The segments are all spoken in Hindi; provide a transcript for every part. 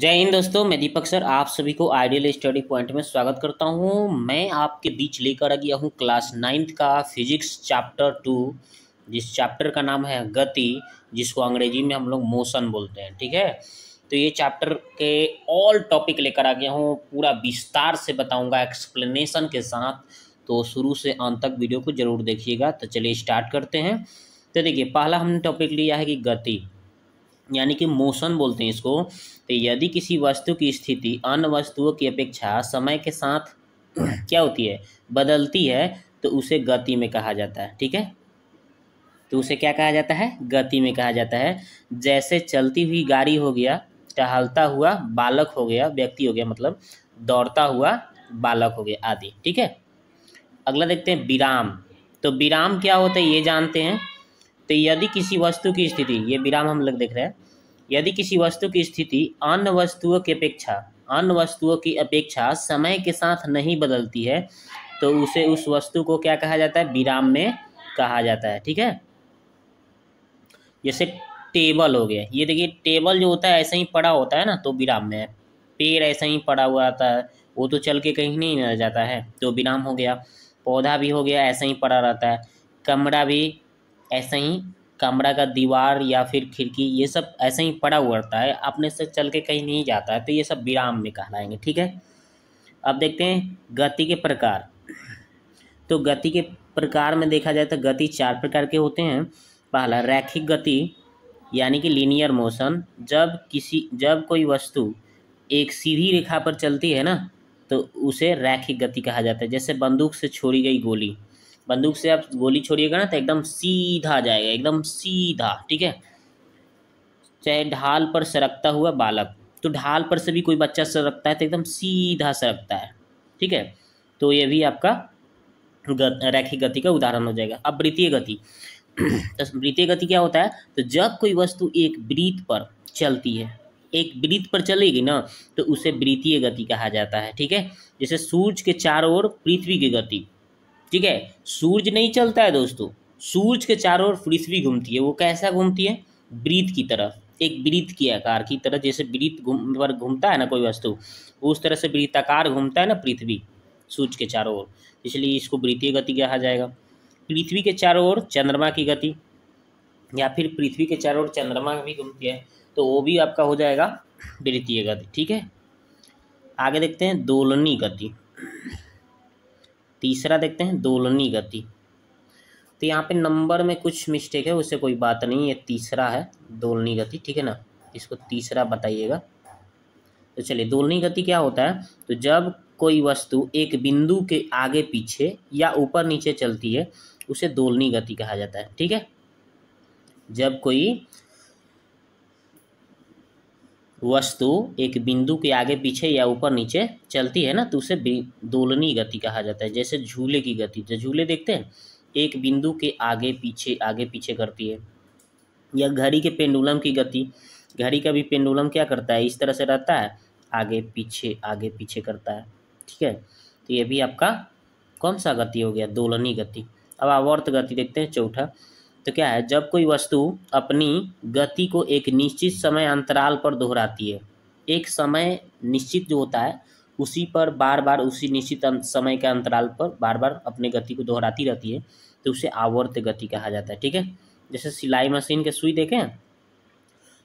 जय हिंद दोस्तों मैं दीपक सर आप सभी को आइडियल स्टडी पॉइंट में स्वागत करता हूं मैं आपके बीच लेकर आ गया हूं क्लास नाइन्थ का फिजिक्स चैप्टर टू जिस चैप्टर का नाम है गति जिसको अंग्रेजी में हम लोग मोशन बोलते हैं ठीक है तो ये चैप्टर के ऑल टॉपिक लेकर आ गया हूँ पूरा विस्तार से बताऊँगा एक्सप्लेनेशन के साथ तो शुरू से अंत तक वीडियो को ज़रूर देखिएगा तो चलिए स्टार्ट करते हैं तो देखिए पहला हमने टॉपिक लिया है कि गति यानी कि मोशन बोलते हैं इसको तो यदि किसी वस्तु की स्थिति अन्य वस्तुओं की अपेक्षा समय के साथ क्या होती है बदलती है तो उसे गति में कहा जाता है ठीक है तो उसे क्या कहा जाता है गति में कहा जाता है जैसे चलती हुई गाड़ी हो गया टहलता हुआ बालक हो गया व्यक्ति हो गया मतलब दौड़ता हुआ बालक हो गया आदि ठीक है अगला देखते हैं विराम तो विराम क्या होता है ये जानते हैं तो यदि किसी वस्तु की स्थिति ये विराम हम लोग देख रहे हैं यदि किसी वस्तु की स्थिति अन्य वस्तुओं की अपेक्षा अन्य वस्तुओं की अपेक्षा समय के साथ नहीं बदलती है तो उसे उस वस्तु को क्या कहा जाता है विराम में कहा जाता है ठीक है जैसे टेबल हो गया ये देखिए टेबल जो होता है ऐसे ही पड़ा होता है ना तो विराम में पेड़ ऐसे ही पड़ा हुआ आता है वो तो चल के कहीं नहीं रह जाता है तो विराम हो गया पौधा भी हो गया ऐसे ही पड़ा रहता है कमरा भी ऐसे ही कमरा का दीवार या फिर खिड़की ये सब ऐसे ही पड़ा हुआ रहता है अपने से चल के कहीं नहीं जाता है तो ये सब विराम में कहलाएंगे ठीक है अब देखते हैं गति के प्रकार तो गति के प्रकार में देखा जाए तो गति चार प्रकार के होते हैं पहला रैखिक गति यानी कि लीनियर मोशन जब किसी जब कोई वस्तु एक सीधी रेखा पर चलती है ना तो उसे रैखिक गति कहा जाता है जैसे बंदूक से छोड़ी गई गोली बंदूक से आप गोली छोड़िएगा ना तो एकदम सीधा जाएगा एकदम सीधा ठीक है चाहे ढाल पर सरकता हुआ बालक तो ढाल पर से भी कोई बच्चा सरकता है तो एकदम सीधा सरकता है ठीक है तो ये भी आपका गत, रैखिक गति का उदाहरण हो जाएगा अब वृत्तीय गति तो वृत्तीय गति क्या होता है तो जब कोई वस्तु एक वृत्त पर चलती है एक वृत्त पर चलेगी ना तो उसे वृत्तीय गति कहा जाता है ठीक है जैसे सूर्य के चारों ओर पृथ्वी की गति ठीक है सूरज नहीं चलता है दोस्तों सूरज के चारों ओर पृथ्वी घूमती है वो कैसा घूमती है ब्रीत की तरफ एक ब्रीत की आकार की तरह जैसे ब्रीत घूम पर घूमता है ना कोई वस्तु उस तरह से आकार घूमता है ना पृथ्वी सूर्य के चारों ओर इसलिए इसको ब्रीतीय गति कहा जाएगा पृथ्वी के चारों ओर चंद्रमा की गति या फिर पृथ्वी के चारों ओर चंद्रमा भी घूमती है तो वो भी आपका हो जाएगा वृत्तीय गति ठीक है आगे देखते हैं दोलनी गति तीसरा देखते हैं दोलनी गति तो यहाँ पे नंबर में कुछ मिस्टेक है उससे कोई बात नहीं ये तीसरा है दोलनी गति ठीक है ना इसको तीसरा बताइएगा तो चलिए दोलनी गति क्या होता है तो जब कोई वस्तु एक बिंदु के आगे पीछे या ऊपर नीचे चलती है उसे दोलनी गति कहा जाता है ठीक है जब कोई वस्तु एक बिंदु के आगे पीछे या ऊपर नीचे चलती है ना तो उसे दोलनी गति कहा जाता है जैसे झूले की गति जो तो झूले देखते हैं एक बिंदु के आगे पीछे आगे पीछे करती है या घड़ी के पेंडुलम की गति घड़ी का भी पेंडुलम क्या करता है इस तरह से रहता है आगे पीछे आगे पीछे करता है ठीक है तो ये भी आपका कौन सा गति हो गया दोलनी गति अब आवर्त गति देखते हैं चौथा तो क्या है जब कोई वस्तु अपनी गति को एक निश्चित समय अंतराल पर दोहराती है एक समय निश्चित जो होता है उसी पर बार बार उसी निश्चित अं-, समय के अंतराल पर बार बार अपने गति को दोहराती रहती है तो उसे आवर्त गति कहा जाता है ठीक है जैसे सिलाई मशीन के सुई देखें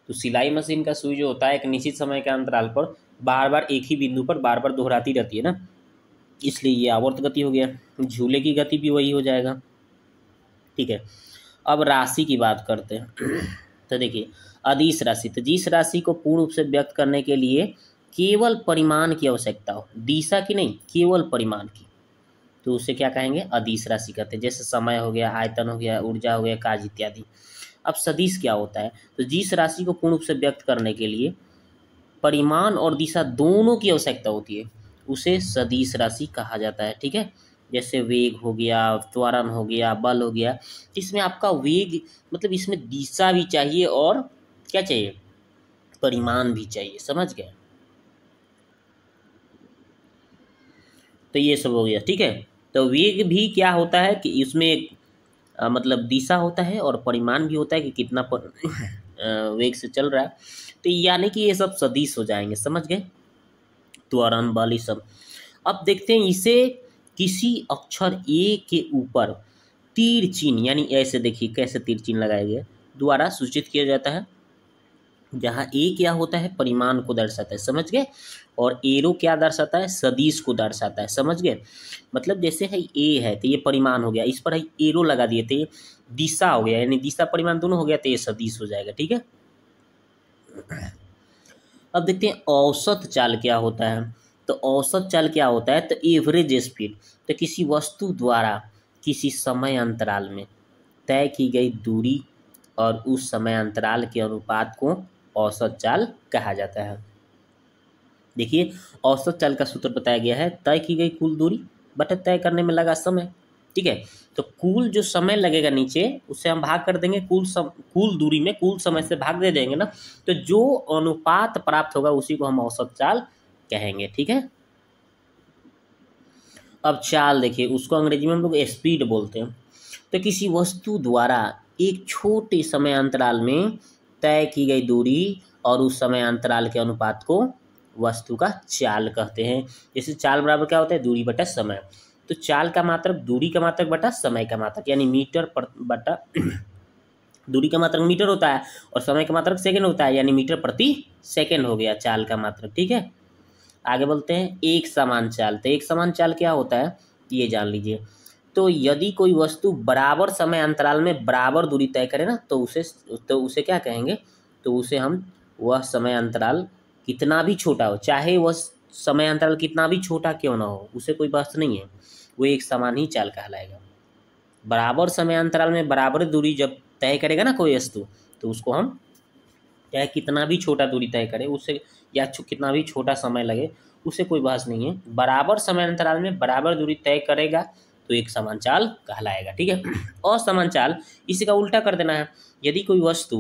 तो सिलाई मशीन का सुई जो होता है एक निश्चित समय के अंतराल पर बार बार एक ही बिंदु पर बार बार दोहराती रहती है ना इसलिए ये आवर्त गति हो गया झूले की गति भी वही हो जाएगा ठीक है अब राशि की बात करते हैं तो देखिए अधीश राशि तो जिस राशि को पूर्ण रूप से व्यक्त करने के लिए केवल परिमाण की आवश्यकता हो दिशा की नहीं केवल परिमाण की तो उसे क्या कहेंगे अधीश राशि कहते हैं जैसे समय हो गया आयतन हो गया ऊर्जा हो गया काज इत्यादि अब सदीश क्या होता है तो जिस राशि को पूर्ण रूप से व्यक्त करने के लिए परिमाण और दिशा दोनों की आवश्यकता होती है उसे सदीश राशि कहा जाता है ठीक है जैसे वेग हो गया त्वरण हो गया बल हो गया इसमें आपका वेग मतलब इसमें दिशा भी चाहिए और क्या चाहिए परिमाण भी चाहिए समझ गए तो ये सब हो गया ठीक है तो वेग भी क्या होता है कि इसमें आ, मतलब दिशा होता है और परिमाण भी होता है कि कितना पर, आ, वेग से चल रहा है तो यानी कि ये सब सदिश हो जाएंगे समझ गए त्वरण बल ये सब अब देखते हैं इसे किसी अक्षर ए के ऊपर तीर चिन्ह यानी ऐसे देखिए कैसे तीर चिन्ह लगाया गया द्वारा सूचित किया जाता है जहाँ ए क्या होता है परिमाण को दर्शाता है समझ गए और एरो क्या दर्शाता है सदीश को दर्शाता है समझ गए मतलब जैसे है ए है तो ये परिमाण हो गया इस पर है एरो लगा दिए थे तो दिशा हो गया यानी दिशा परिमाण दोनों हो गया तो ये सदीश हो जाएगा ठीक है अब देखते हैं औसत चाल क्या होता है तो औसत चल क्या होता है तो एवरेज स्पीड तो किसी वस्तु द्वारा किसी समय अंतराल में तय की गई दूरी और उस समय अंतराल के अनुपात को औसत चाल कहा जाता है देखिए औसत चाल का सूत्र बताया गया है तय की गई कुल दूरी बटे तय करने में लगा समय ठीक है तो कुल जो समय लगेगा नीचे उससे हम भाग कर देंगे कुल सम कुल दूरी में कुल समय से भाग दे देंगे ना तो जो अनुपात प्राप्त होगा उसी को हम औसत चाल कहेंगे ठीक है अब चाल देखिए उसको अंग्रेजी में हम लोग स्पीड बोलते हैं तो किसी वस्तु द्वारा एक छोटे समय अंतराल में तय की गई दूरी और उस समय अंतराल के अनुपात को वस्तु का चाल कहते हैं जैसे चाल बराबर क्या होता है दूरी बटा समय तो चाल का मात्रक दूरी का मात्रक बटा समय का मात्रक यानी मीटर पर बटा दूरी का मात्रक मीटर होता है और समय का मात्रक सेकंड होता है यानी मीटर प्रति सेकंड हो गया चाल का मात्रक ठीक है आगे बोलते हैं एक समान चाल तो एक समान चाल क्या होता है ये जान लीजिए तो यदि कोई वस्तु बराबर समय अंतराल में बराबर दूरी तय करे ना तो उसे तो उसे क्या कहेंगे तो उसे हम वह समय अंतराल कितना भी छोटा हो चाहे वह समय अंतराल कितना भी छोटा क्यों ना हो उसे कोई बात नहीं है वो एक समान ही चाल कहलाएगा बराबर समय अंतराल में बराबर दूरी जब तय करेगा ना कोई वस्तु तो उसको हम चाहे कितना भी छोटा दूरी तय करे उसे या कितना भी छोटा समय लगे उसे कोई बहस नहीं है बराबर समय अंतराल में बराबर दूरी तय करेगा तो एक समान चाल कहलाएगा ठीक है असमान चाल इसी का उल्टा कर देना है यदि कोई वस्तु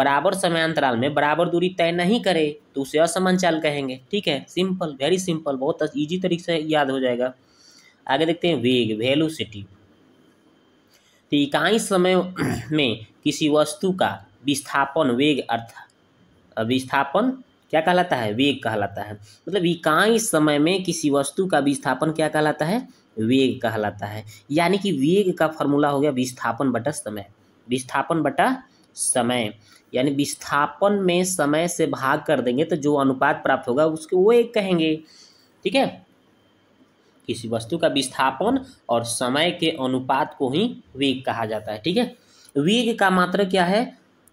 बराबर समय अंतराल में बराबर दूरी तय नहीं करे तो उसे असमान चाल कहेंगे ठीक है सिंपल वेरी सिंपल बहुत ईजी तरीके से याद हो जाएगा आगे देखते हैं वेग सिटी तो इकाई समय में किसी वस्तु का विस्थापन वेग अर्थ विस्थापन क्या कहलाता है वेग कहलाता है मतलब इकाई समय में किसी वस्तु का विस्थापन क्या कहलाता है वेग कहलाता है यानी कि वेग का फॉर्मूला हो गया विस्थापन बटा समय विस्थापन बटा समय यानी विस्थापन में समय से भाग कर देंगे तो जो अनुपात प्राप्त होगा उसके वो एक कहेंगे ठीक है किसी वस्तु का विस्थापन और समय के अनुपात को ही वेग कहा जाता है ठीक है वेग का मात्र क्या है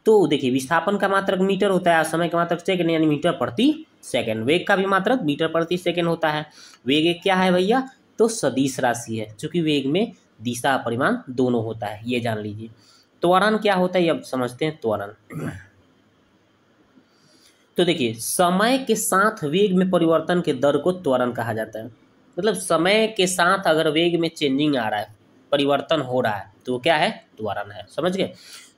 तो देखिए विस्थापन का मात्रक मीटर होता है समय का मात्रक सेकंड यानी मीटर प्रति सेकंड वेग का भी मात्रक मीटर प्रति सेकंड होता है वेग एक क्या है भैया तो सदीश राशि है चूंकि वेग में दिशा परिमाण दोनों होता है ये जान लीजिए त्वरण क्या होता है ये अब समझते हैं त्वरण तो देखिए समय के साथ वेग में परिवर्तन के दर को त्वरण कहा जाता है मतलब समय के साथ अगर वेग में चेंजिंग आ रहा है परिवर्तन हो रहा है तो क्या है त्वरण है समझ गए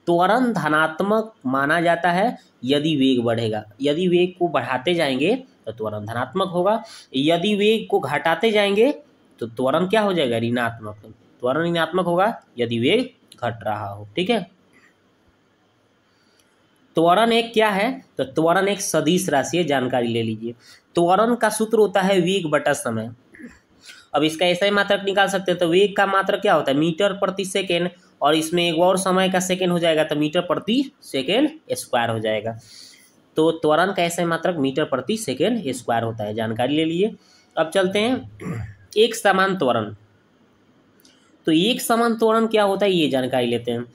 त्वरण धनात्मक माना जाता है यदि वेग बढ़ेगा यदि वेग को बढ़ाते जाएंगे तो त्वरण धनात्मक होगा यदि वेग को घटाते जाएंगे तो त्वरण क्या हो जाएगा ऋणात्मक त्वरण ऋणात्मक होगा यदि वेग घट रहा हो ठीक है त्वरण एक क्या है तो त्वरण एक सदिश राशि है जानकारी ले लीजिए त्वरण का सूत्र होता है वेग बटा समय अब इसका ऐसा ही मात्रक निकाल सकते हैं तो वेग का मात्रक क्या होता है मीटर प्रति सेकेंड और इसमें एक और समय का सेकेंड हो जाएगा तो मीटर प्रति सेकेंड स्क्वायर हो जाएगा तो त्वरण का ऐसे मात्रक मीटर प्रति सेकेंड स्क्वायर होता है जानकारी ले लिए अब चलते हैं एक समान त्वरण तो एक समान त्वरण क्या होता है ये जानकारी लेते हैं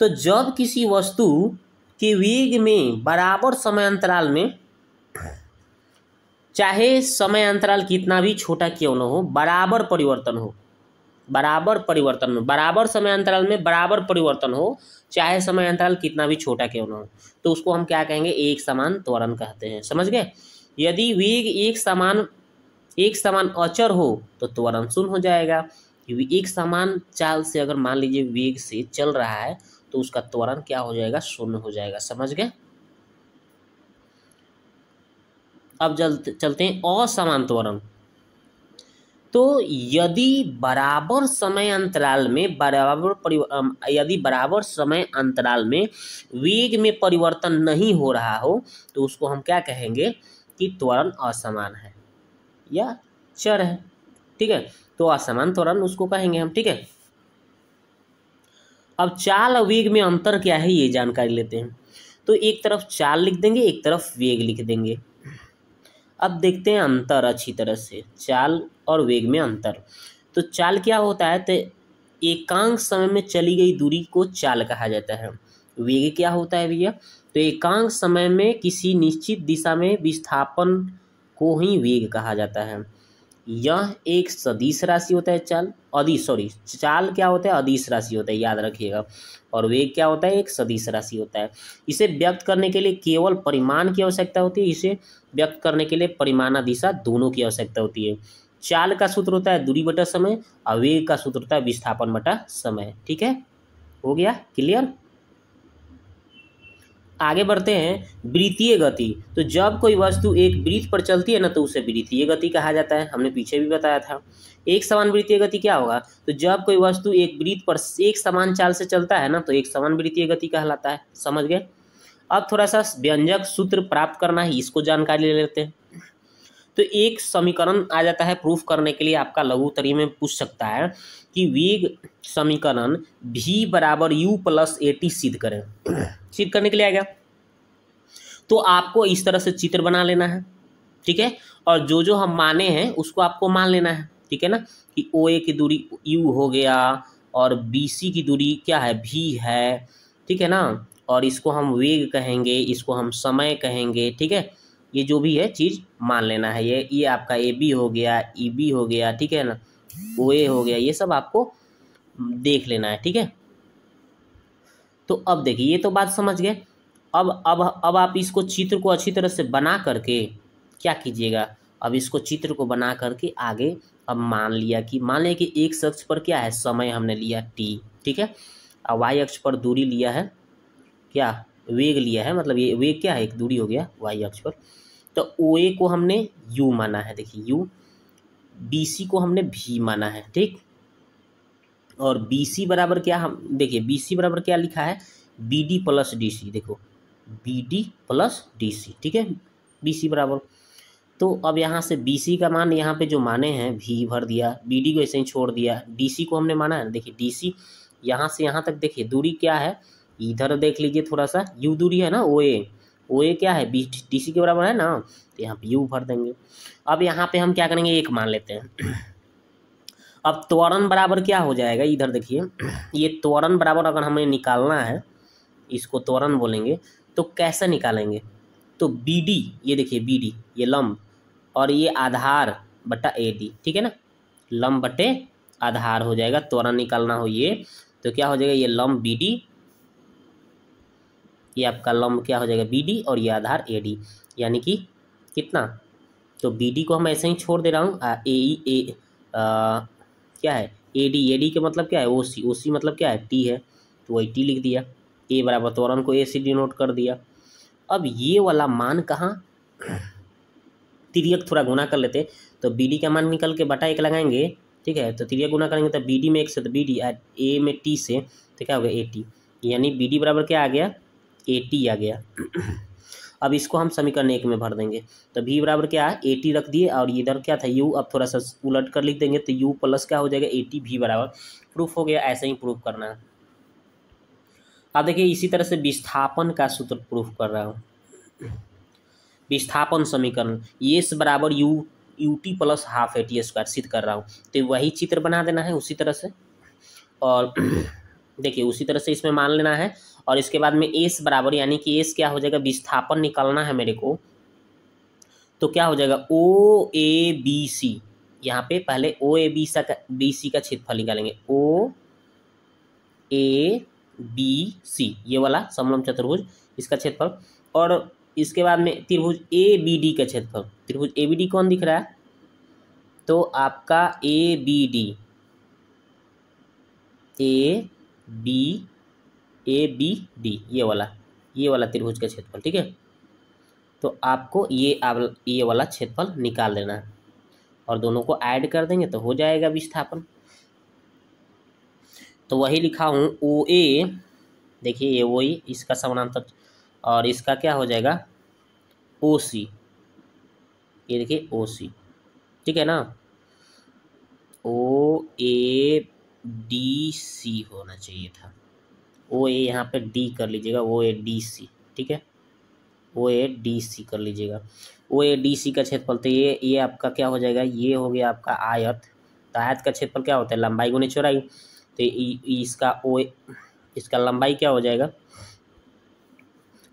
तो जब किसी वस्तु के वेग में बराबर समय अंतराल में चाहे समय अंतराल कितना भी छोटा क्यों न हो बराबर परिवर्तन हो बराबर परिवर्तन में बराबर समय अंतराल में बराबर परिवर्तन हो चाहे समय अंतराल कितना भी छोटा क्यों ना हो तो उसको हम क्या कहेंगे एक समान त्वरण कहते हैं समझ गए यदि वेग एक समान एक समान अचर हो तो त्वरण शून्य हो जाएगा एक समान चाल से अगर मान लीजिए वेग से चल रहा है तो उसका त्वरण क्या हो जाएगा शून्य हो जाएगा समझ गए अब जल चलते हैं असमान त्वरण तो यदि बराबर समय अंतराल में बराबर यदि बराबर समय अंतराल में वेग में परिवर्तन नहीं हो रहा हो तो उसको हम क्या कहेंगे कि त्वरण असमान है या चर है ठीक है तो असमान त्वरण उसको कहेंगे हम ठीक है अब चाल और वेग में अंतर क्या है ये जानकारी लेते हैं तो एक तरफ चाल लिख देंगे एक तरफ वेग लिख देंगे अब देखते हैं अंतर अच्छी तरह से चाल और वेग में अंतर तो चाल क्या होता है तो एकांक समय में चली गई दूरी को चाल कहा जाता है वेग क्या होता है भैया तो एकांक समय में किसी निश्चित दिशा में विस्थापन को ही वेग कहा जाता है यह एक सदिश राशि होता है चाल अधिश सॉरी चाल क्या होता है अधिश राशि होता है याद रखिएगा और वेग क्या होता है एक सदिश राशि होता है इसे व्यक्त करने के लिए केवल परिमाण की आवश्यकता होती है इसे व्यक्त करने के लिए परिमाणा दिशा दोनों की आवश्यकता होती है चाल का सूत्र होता है दूरी बटा समय और वेग का सूत्र होता है विस्थापन बटा समय ठीक है हो गया क्लियर आगे बढ़ते हैं वृत्तीय गति तो जब कोई वस्तु एक वृत्त पर चलती है ना तो उसे वृत्तीय गति कहा जाता है हमने पीछे भी बताया था एक समान वृत्तीय गति क्या होगा तो जब कोई वस्तु एक वृत्त पर एक समान चाल से चलता है ना तो एक समान वृत्तीय गति कहलाता है समझ गए अब थोड़ा सा व्यंजक सूत्र प्राप्त करना है इसको जानकारी ले लेते हैं तो एक समीकरण आ जाता है प्रूफ करने के लिए आपका लघु उत्तरी में पूछ सकता है कि वेग समीकरण भी बराबर यू प्लस ए टी सिद्ध करें सिद्ध करने के लिए आ गया तो आपको इस तरह से चित्र बना लेना है ठीक है और जो जो हम माने हैं उसको आपको मान लेना है ठीक है ना कि ओ ए की दूरी यू हो गया और बी सी की दूरी क्या है भी है ठीक है ना और इसको हम वेग कहेंगे इसको हम समय कहेंगे ठीक है ये जो भी है चीज़ मान लेना है ये ये आपका ए बी हो गया ई e बी हो गया ठीक है ना ओ ए हो गया ये सब आपको देख लेना है ठीक है तो अब देखिए ये तो बात समझ गए अब अब अब आप इसको चित्र को अच्छी तरह से बना करके क्या कीजिएगा अब इसको चित्र को बना करके आगे अब मान लिया कि मान लिया कि एक शख्स पर क्या है समय हमने लिया टी ठीक है और वाई अक्ष पर दूरी लिया है क्या वेग लिया है मतलब ये वेग क्या है एक दूरी हो गया वाई अक्ष पर तो ओ ए को हमने यू माना है देखिए यू बी सी को हमने भी माना है ठीक और बी सी बराबर क्या हम देखिए बी सी बराबर क्या लिखा है B D plus D C देखो B D plus D C ठीक है बी सी बराबर तो अब यहाँ से बी सी का मान यहाँ पे जो माने हैं भी भर दिया बी डी को ऐसे ही छोड़ दिया डी सी को हमने माना है देखिए डी सी यहाँ से यहाँ तक देखिए दूरी क्या है इधर देख लीजिए थोड़ा सा यू दूरी है ना ओ ए ओ ए क्या है बी टी सी के बराबर है ना तो यहाँ पे यू भर देंगे अब यहाँ पे हम क्या करेंगे एक मान लेते हैं अब त्वरण बराबर क्या हो जाएगा इधर देखिए ये त्वरण बराबर अगर हमें निकालना है इसको त्वरण बोलेंगे तो कैसे निकालेंगे तो बी डी ये देखिए बी डी ये लम्ब और ये आधार बटा ए डी ठीक है ना लम्ब बटे आधार हो जाएगा त्वरण निकालना हो ये तो क्या हो जाएगा ये लम्ब बी डी ये आपका लम्ब क्या हो जाएगा बी डी और ये आधार ए डी यानी कि कितना तो बी डी को हम ऐसे ही छोड़ दे रहा हूँ ए ए e, क्या है ए डी ए डी के मतलब क्या है ओ सी ओ सी मतलब क्या है टी है तो वही टी लिख दिया ए बराबर त्वरण तो को ए डी डिनोट कर दिया अब ये वाला मान कहाँ तिरियक थोड़ा गुना कर लेते तो बी डी का मान निकल के बटा एक लगाएंगे ठीक है तो तिरियक गुना करेंगे तो बी डी में एक से तो बी डी ए में टी से तो क्या हो गया ए टी यानी बी डी बराबर क्या आ गया एटी आ गया अब इसको हम समीकरण एक में भर देंगे तो भी बराबर क्या है एटी रख दिए और इधर क्या था यू अब थोड़ा सा उलट कर लिख देंगे तो यू प्लस क्या हो जाएगा एटी भी बराबर प्रूफ हो गया ऐसे ही प्रूफ करना है अब देखिए इसी तरह से विस्थापन का सूत्र प्रूफ कर रहा हूँ विस्थापन समीकरण ये बराबर U U T plus half A T square सिद्ध कर रहा हूँ तो वही चित्र बना देना है उसी तरह से और देखिए उसी तरह से इसमें मान लेना है और इसके बाद में एस बराबर यानी कि एस क्या हो जाएगा विस्थापन निकालना है मेरे को तो क्या हो जाएगा ओ ए बी सी यहाँ पे पहले ओ ए बी सा बी सी का क्षेत्रफल निकालेंगे ओ ए बी सी ये वाला समलम चतुर्भुज इसका क्षेत्रफल और इसके बाद में त्रिभुज ए बी डी का क्षेत्रफल त्रिभुज ए बी डी कौन दिख रहा है तो आपका A B D A B A B D ये वाला ये वाला त्रिभुज का क्षेत्रफल ठीक है तो आपको ये आप ये वाला क्षेत्रफल निकाल देना है और दोनों को ऐड कर देंगे तो हो जाएगा विस्थापन तो वही लिखा हूँ ओ ए देखिए ये वही इसका समानांतर और इसका क्या हो जाएगा ओ सी ये देखिए ओ सी ठीक है ना ओ ए डी सी होना चाहिए था ओ ए यहाँ पे डी कर लीजिएगा ओ ए डी सी ठीक है ओ ए डी सी कर लीजिएगा ओ ए डी सी का क्षेत्रफल तो ये ये आपका क्या हो जाएगा ये हो गया आपका आयत तो आयत का क्षेत्रफल क्या होता है लंबाई गुने चौड़ाई तो इ, इसका ओ इसका लंबाई क्या हो जाएगा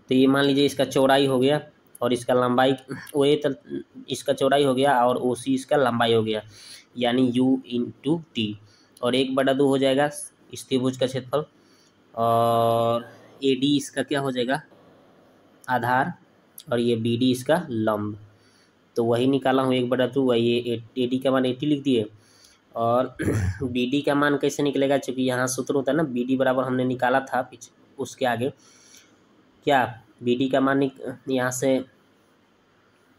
तो ये मान लीजिए इसका चौड़ाई हो गया और इसका लंबाई ओ ए तो इसका चौड़ाई हो गया और ओ सी इसका लंबाई हो गया यानी यू इन टू टी और एक बटा दो हो जाएगा इस त्रिभुज का क्षेत्रफल और ए डी इसका क्या हो जाएगा आधार और ये बी डी इसका लम्ब तो वही निकाला हूँ एक बटा टू तो वही ये ए डी का मान एटी लिख दिए और बी डी का मान कैसे निकलेगा चूँकि यहाँ सूत्र होता है ना बी डी बराबर हमने निकाला था पीछे उसके आगे क्या बी डी का मान यहाँ से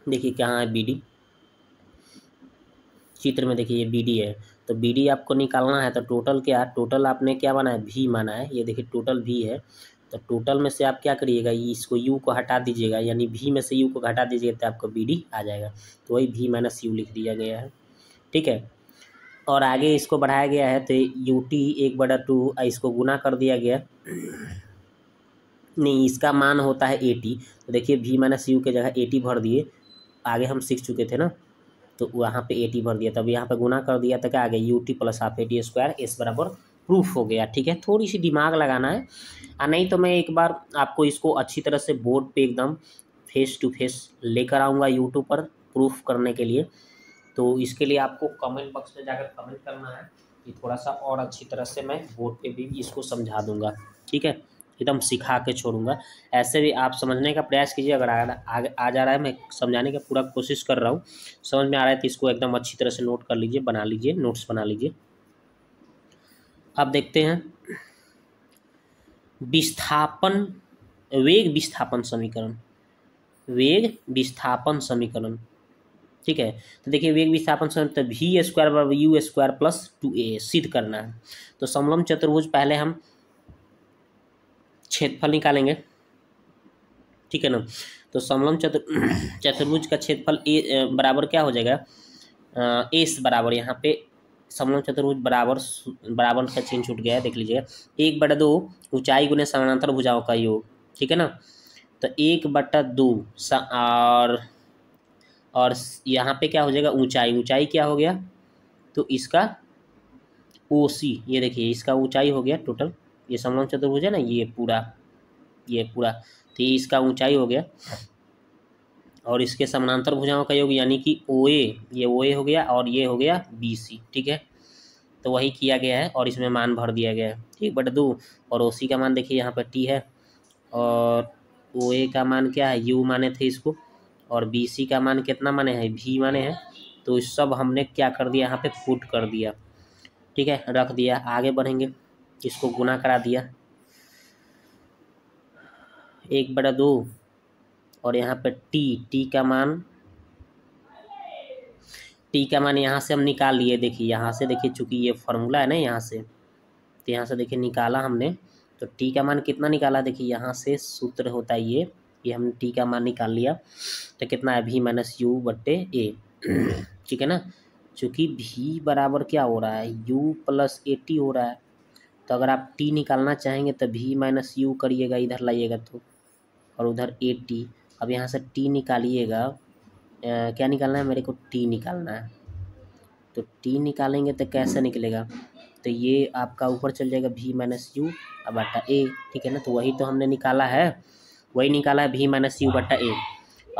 देखिए क्या है बी डी चित्र में देखिए ये बी डी है तो बी डी आपको निकालना है तो टोटल क्या टोटल आपने क्या बनाया है भी माना है ये देखिए टोटल भी है तो टोटल में से आप क्या करिएगा इसको यू को हटा दीजिएगा यानी भी में से यू को हटा दीजिएगा तो आपको बी डी आ जाएगा तो वही भी माइनस यू लिख दिया गया है ठीक है और आगे इसको बढ़ाया गया है तो यू टी एक बटा टू इसको गुना कर दिया गया नहीं इसका मान होता है ए तो देखिए भी माइनस यू के जगह टी भर दिए आगे हम सीख चुके थे ना तो वहाँ पे टी भर दिया तब यहाँ पे गुना कर दिया तो क्या आ गया U T plus half A T square S बराबर प्रूफ हो गया ठीक है थोड़ी सी दिमाग लगाना है आ नहीं तो मैं एक बार आपको इसको अच्छी तरह से बोर्ड पे एकदम फेस टू फेस लेकर आऊँगा यूट्यूब पर प्रूफ करने के लिए तो इसके लिए आपको कमेंट बॉक्स में जाकर कमेंट करना है कि थोड़ा सा और अच्छी तरह से मैं बोर्ड पे भी इसको समझा दूंगा ठीक है एकदम सिखा के छोड़ूंगा ऐसे भी आप समझने का प्रयास कीजिए अगर आ, आ, आ जा रहा है मैं समझाने का पूरा कोशिश कर रहा हूँ समझ में आ रहा है तो इसको एकदम अच्छी तरह से नोट कर लीजिए बना लीजिए नोट्स बना लीजिए अब देखते हैं विस्थापन वेग विस्थापन समीकरण वेग विस्थापन समीकरण ठीक है तो देखिए वेग विस्थापन समीकरण तो वी स्क्वायर बराबर U square plus two A सिद्ध करना है तो समलम चतुर्भुज पहले हम क्षेत्रफल निकालेंगे ठीक है ना तो समलम चतुर् चतुर्भुज का क्षेत्रफल ए बराबर क्या हो जाएगा एस बराबर यहाँ पे समलम चतुर्भुज बराबर बराबर का चिन्ह छूट गया है देख लीजिएगा एक बटा दो ऊंचाई गुने समानांतर भुजाओं का योग ठीक है ना तो एक बटा दो और और यहाँ पे क्या हो जाएगा ऊंचाई ऊंचाई क्या हो गया तो इसका ओ सी ये देखिए इसका ऊंचाई हो गया टोटल ये समान चतुर्भुज है ना ये पूरा ये पूरा तो ये इसका ऊंचाई हो गया और इसके समानांतर भुजाओं का योग यानी कि ओ ए ये ओ ए हो गया और ये हो गया बी सी ठीक है तो वही किया गया है और इसमें मान भर दिया गया है ठीक बट दो और ओ सी का मान देखिए यहाँ पर टी है और ओ ए का मान क्या है यू माने थे इसको और बी सी का मान कितना माने है भी माने हैं तो इस सब हमने क्या कर दिया यहाँ पर फुट कर दिया ठीक है रख दिया आगे बढ़ेंगे इसको गुना करा दिया एक बड़ा दो और यहाँ पर टी टी का मान टी का मान यहाँ से हम निकाल लिए देखिए यहाँ से देखिए चूंकि ये फॉर्मूला है ना यहाँ से तो यहाँ से देखिए निकाला हमने तो टी का मान कितना निकाला देखिए यहाँ से सूत्र होता है ये ये हमने टी का मान निकाल लिया तो कितना है भी माइनस यू बटे ए ठीक है ना चूँकि भी बराबर क्या हो रहा है यू प्लस ए टी हो रहा है तो अगर आप टी निकालना चाहेंगे तो भी माइनस यू करिएगा इधर लाइएगा तो और उधर ए टी अब यहाँ से टी निकालिएगा क्या निकालना है मेरे को टी निकालना है तो टी निकालेंगे तो कैसे निकलेगा तो ये आपका ऊपर चल जाएगा भी माइनस यू और बटा ए ठीक है ना तो वही तो हमने निकाला है वही निकाला है भी माइनस यू बटा ए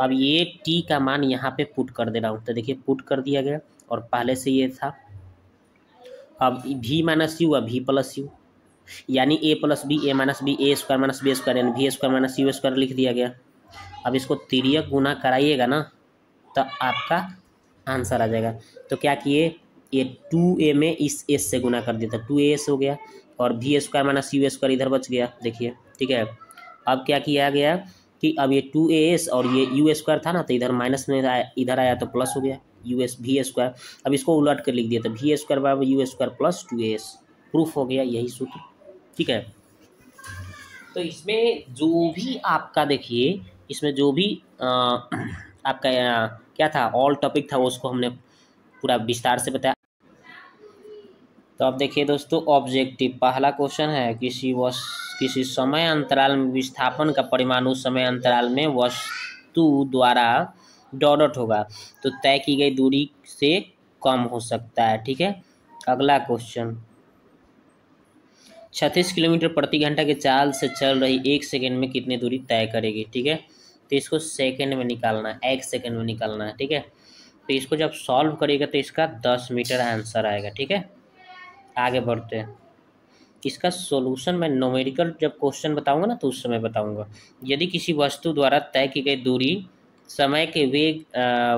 अब ये टी का मान यहाँ पे पुट कर दे रहा हूँ तो देखिए पुट कर दिया गया और पहले से ये था अब भी माइनस यू और भी प्लस यू यानी A plus B A minus B A square minus B square यानी भी स्क्वायर माइनस यू स्क्वायर लिख दिया गया अब इसको तिरियक गुना कराइएगा ना तो आपका आंसर आ जाएगा तो क्या किए ये टू ए में इस एस से गुना कर दिया था टू एस हो गया और भी स्क्वायर माइनस यू स्क्वायर इधर बच गया देखिए ठीक है अब क्या किया गया कि अब ये टू ए एस और ये यू स्क्वायर था ना तो इधर माइनस में इधर आया तो प्लस हो गया यू एस वी स्क्वायर अब इसको उलट कर लिख दिया था वी स्क्वायर बराबर U square plus two A S proof हो गया यही सूत्र ठीक है तो इसमें जो भी आपका देखिए इसमें जो भी आ, आपका आ, क्या था ऑल टॉपिक था उसको हमने पूरा विस्तार से बताया तो अब देखिए दोस्तों ऑब्जेक्टिव पहला क्वेश्चन है किसी वस् किसी समय अंतराल में विस्थापन का परिमाण उस समय अंतराल में वस्तु द्वारा डॉडट होगा तो तय की गई दूरी से कम हो सकता है ठीक है अगला क्वेश्चन छत्तीस किलोमीटर प्रति घंटा के चाल से चल रही एक सेकेंड में कितनी दूरी तय करेगी ठीक है तो इसको सेकेंड में निकालना है एक सेकेंड में निकालना है ठीक है तो इसको जब सॉल्व करेगा तो इसका दस मीटर आंसर आएगा ठीक है आगे बढ़ते हैं इसका सॉल्यूशन मैं नोमेरिकल जब क्वेश्चन बताऊंगा ना तो उस समय बताऊंगा यदि किसी वस्तु द्वारा तय की गई दूरी समय के वेग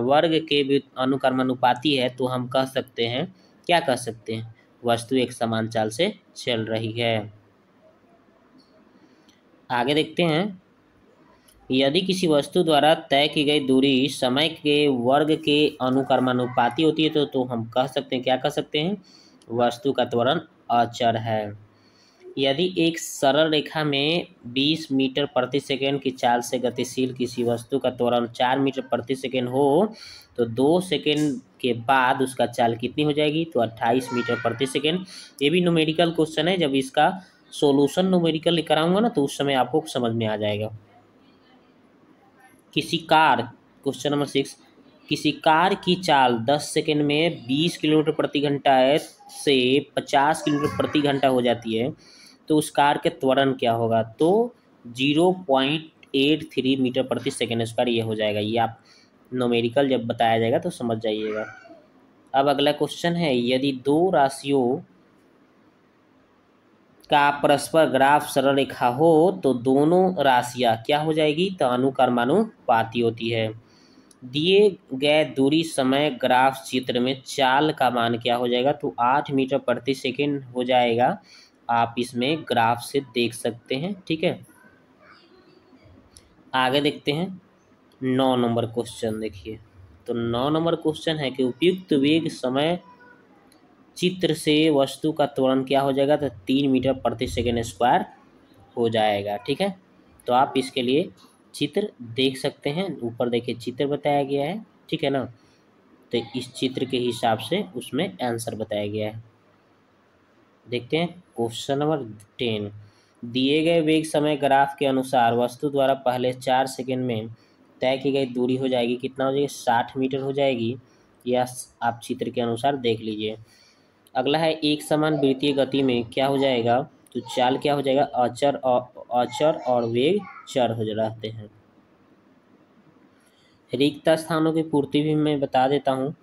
वर्ग के अनुक्रमानुपाती है तो हम कह सकते हैं क्या कह सकते हैं वस्तु एक समान चाल से चल रही है आगे देखते हैं यदि किसी वस्तु द्वारा तय की गई दूरी समय के वर्ग के अनुक्रमानुपाती होती है तो, तो हम कह सकते हैं क्या कह सकते हैं वस्तु का त्वरण अचर है यदि एक सरल रेखा में 20 मीटर प्रति सेकेंड की चाल से गतिशील किसी वस्तु का त्वरण 4 मीटर प्रति सेकेंड हो तो दो सेकेंड के बाद उसका चाल कितनी हो जाएगी तो 28 मीटर प्रति सेकेंड ये भी न्यूमेरिकल क्वेश्चन है जब इसका सोलूशन न्यूमेरिकल लेकर आऊँगा ना तो उस समय आपको समझ में आ जाएगा किसी कार क्वेश्चन नंबर सिक्स किसी कार की चाल 10 सेकेंड में 20 किलोमीटर प्रति घंटा से 50 किलोमीटर प्रति घंटा हो जाती है तो उस कार के त्वरण क्या होगा तो zero point eight three metre प्रति सेकेंड स्क्वायर ये हो जाएगा ये आप नोमेरिकल जब बताया जाएगा तो समझ जाइएगा अब अगला क्वेश्चन है यदि दो राशियों का परस्पर ग्राफ सरल रेखा हो तो दोनों राशियाँ क्या हो जाएगी तो अनुकर्मानुपाती होती है दिए गए दूरी समय ग्राफ चित्र में चाल का मान क्या हो जाएगा तो आठ मीटर प्रति सेकेंड हो जाएगा आप इसमें ग्राफ से देख सकते हैं ठीक है आगे देखते हैं नौ नंबर क्वेश्चन देखिए तो नौ नंबर क्वेश्चन है कि उपयुक्त वेग समय चित्र से वस्तु का त्वरण क्या हो जाएगा तो तीन मीटर प्रति सेकेंड स्क्वायर हो जाएगा ठीक है तो आप इसके लिए चित्र देख सकते हैं ऊपर देखिए चित्र बताया गया है ठीक है ना तो इस चित्र के हिसाब से उसमें आंसर बताया गया है देखते हैं क्वेश्चन नंबर टेन दिए गए वेग समय ग्राफ के अनुसार वस्तु द्वारा पहले चार सेकेंड में तय की गई दूरी हो जाएगी कितना हो जाएगी साठ मीटर हो जाएगी यह आप चित्र के अनुसार देख लीजिए अगला है एक समान वित्तीय गति में क्या हो जाएगा तो चाल क्या हो जाएगा अचर और अचर और वेग चर हो रहते हैं रिक्त स्थानों की पूर्ति भी मैं बता देता हूँ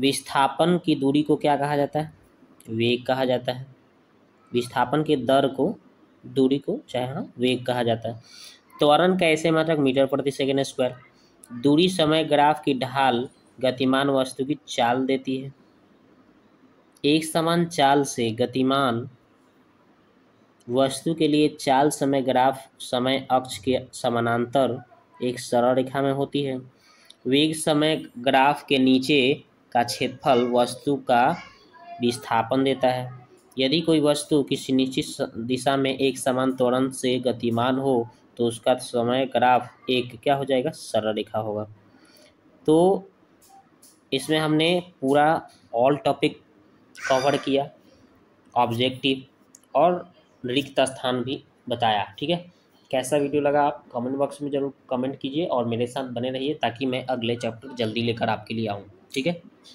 विस्थापन की दूरी को क्या कहा जाता है वेग कहा जाता है विस्थापन के दर को दूरी को चाहे हाँ वेग कहा जाता है त्वरण का ऐसे मात्रक मीटर प्रति सेकेंड स्क्वायर दूरी समय ग्राफ की ढाल गतिमान वस्तु की चाल देती है एक समान चाल से गतिमान वस्तु के लिए चाल समय ग्राफ समय अक्ष के समानांतर एक सरल रेखा में होती है वेग समय ग्राफ के नीचे का क्षेत्रफल वस्तु का विस्थापन देता है यदि कोई वस्तु किसी निश्चित दिशा में एक समान त्वरण से गतिमान हो तो उसका समय ग्राफ एक क्या हो जाएगा सरल रेखा होगा तो इसमें हमने पूरा ऑल टॉपिक कवर किया ऑब्जेक्टिव और रिक्त स्थान भी बताया ठीक है कैसा वीडियो लगा आप कमेंट बॉक्स में ज़रूर कमेंट कीजिए और मेरे साथ बने रहिए ताकि मैं अगले चैप्टर जल्दी लेकर आपके लिए आऊँ ठीक है